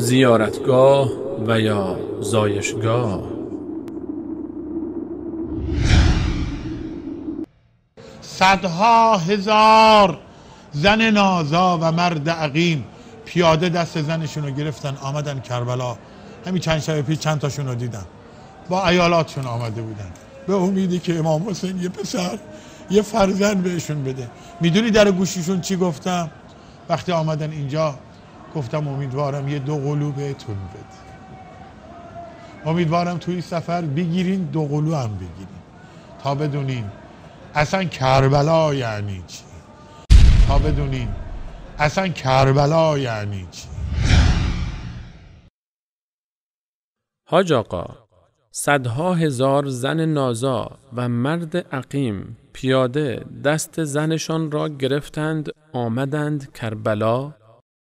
زیارتگاه و یا زایشگاه صدها هزار زن نازا و مرد عقیم پیاده دست زنشون رو گرفتن آمدن کربلا همین چند شب پیش چند تاشون رو دیدم با ایالاتشون آمده بودن به امیدی که امام حسین یه پسر یه فرزند بهشون بده میدونی در گوشیشون چی گفتم وقتی آمدن اینجا گفتم امیدوارم یه دو قلو بهتون بده امیدوارم توی سفر بگیرین دو قلو هم بگیرین تا بدونین اصلا کربلا یعنی چی تا بدونین اصلا کربلا یعنی چی حاج آقا صدها هزار زن نازا و مرد عقیم پیاده دست زنشان را گرفتند آمدند کربلا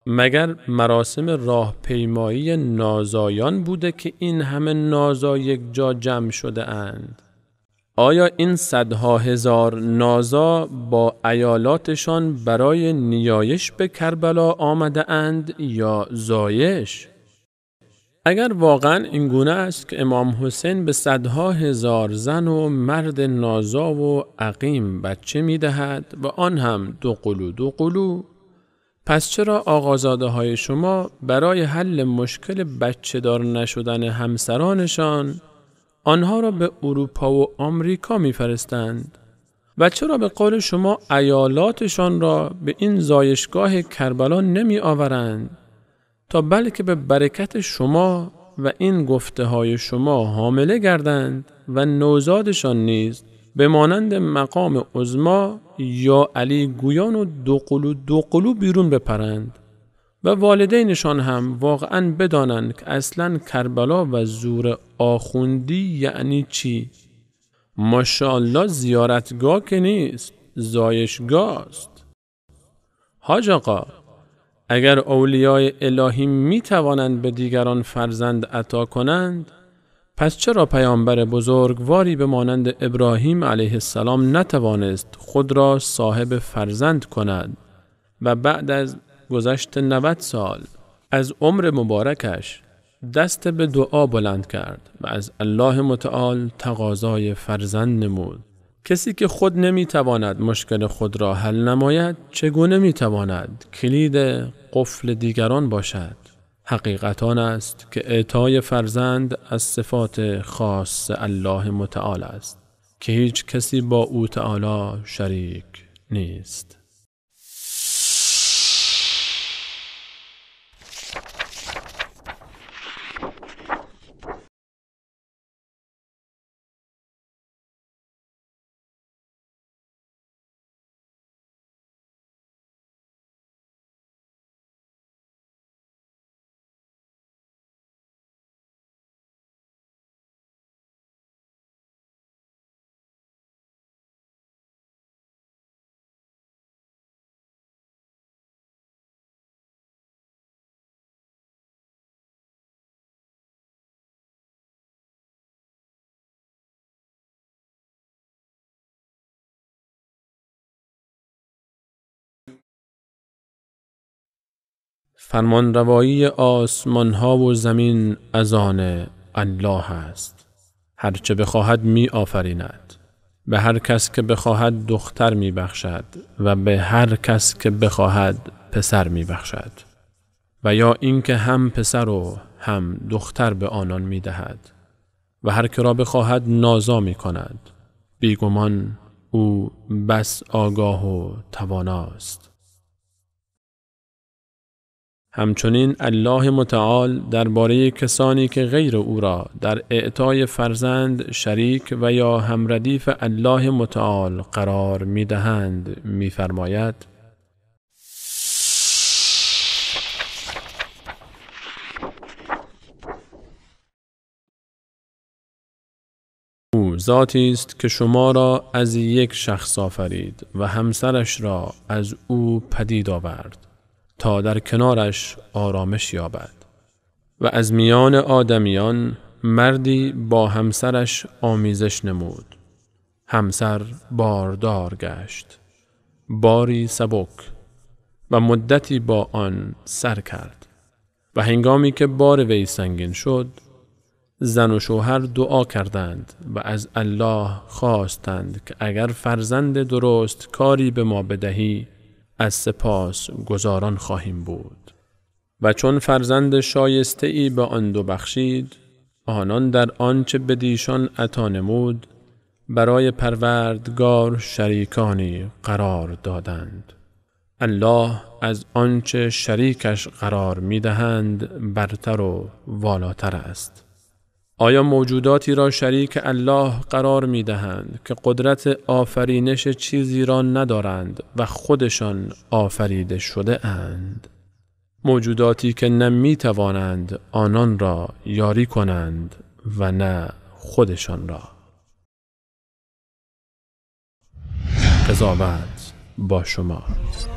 مگر مراسم راهپیمایی نازایان بوده که این همه نازا یک جا جمع شده اند؟ آیا این صدها هزار نازا با ایالاتشان برای نیایش به کربلا آمده اند یا زایش؟ اگر واقعا این گونه است که امام حسین به صدها هزار زن و مرد نازا و عقیم بچه می دهد و آن هم دو قلو دو قلو پس چرا آقازاده های شما برای حل مشکل بچه دار نشدن همسرانشان آنها را به اروپا و آمریکا میفرستند و چرا به قول شما ایالاتشان را به این زایشگاه کربلا نمی آورند تا بلکه به برکت شما و این گفته های شما حامله گردند و نوزادشان نیز به مانند مقام عزما یا علی گویان و دوقلو دوقلو بیرون بپرند و والدینشان هم واقعا بدانند که اصلا کربلا و زور آخوندی یعنی چی؟ ماشاءالله زیارتگاه که نیست زایشگاه است حاج آقا اگر اولیای الهی می به دیگران فرزند عطا کنند پس چرا پیامبر بزرگواری به مانند ابراهیم علیه السلام نتوانست خود را صاحب فرزند کند و بعد از گذشت 90 سال از عمر مبارکش دست به دعا بلند کرد و از الله متعال تقاضای فرزند نمود کسی که خود نمیتواند مشکل خود را حل نماید چگونه میتواند کلید قفل دیگران باشد حقیقتان است که اعطای فرزند از صفات خاص الله متعال است که هیچ کسی با او تعالی شریک نیست فرمانروایی آسمان ها و زمین از آن الله است هرچه بخواهد می آفریند به هر کس که بخواهد دختر می بخشد و به هر کس که بخواهد پسر می بخشد و یا اینکه هم پسر و هم دختر به آنان می دهد و هر که را بخواهد نازا می کند بیگمان او بس آگاه و تواناست همچنین الله متعال درباره کسانی که غیر او را در اعطای فرزند شریک و یا همردیف الله متعال قرار می دهند می فرماید او ذاتی است که شما را از یک شخص آفرید و همسرش را از او پدید آورد تا در کنارش آرامش یابد و از میان آدمیان مردی با همسرش آمیزش نمود همسر باردار گشت باری سبک و مدتی با آن سر کرد و هنگامی که بار وی سنگین شد زن و شوهر دعا کردند و از الله خواستند که اگر فرزند درست کاری به ما بدهی از سپاس گزاران خواهیم بود و چون فرزند شایسته ای به آن دو بخشید آنان در آنچه بدیشان عطا نمود برای پروردگار شریکانی قرار دادند الله از آنچه شریکش قرار میدهند برتر و والاتر است آیا موجوداتی را شریک الله قرار می دهند که قدرت آفرینش چیزی را ندارند و خودشان آفریده شده اند؟ موجوداتی که نه توانند آنان را یاری کنند و نه خودشان را. قضاوت با شماست.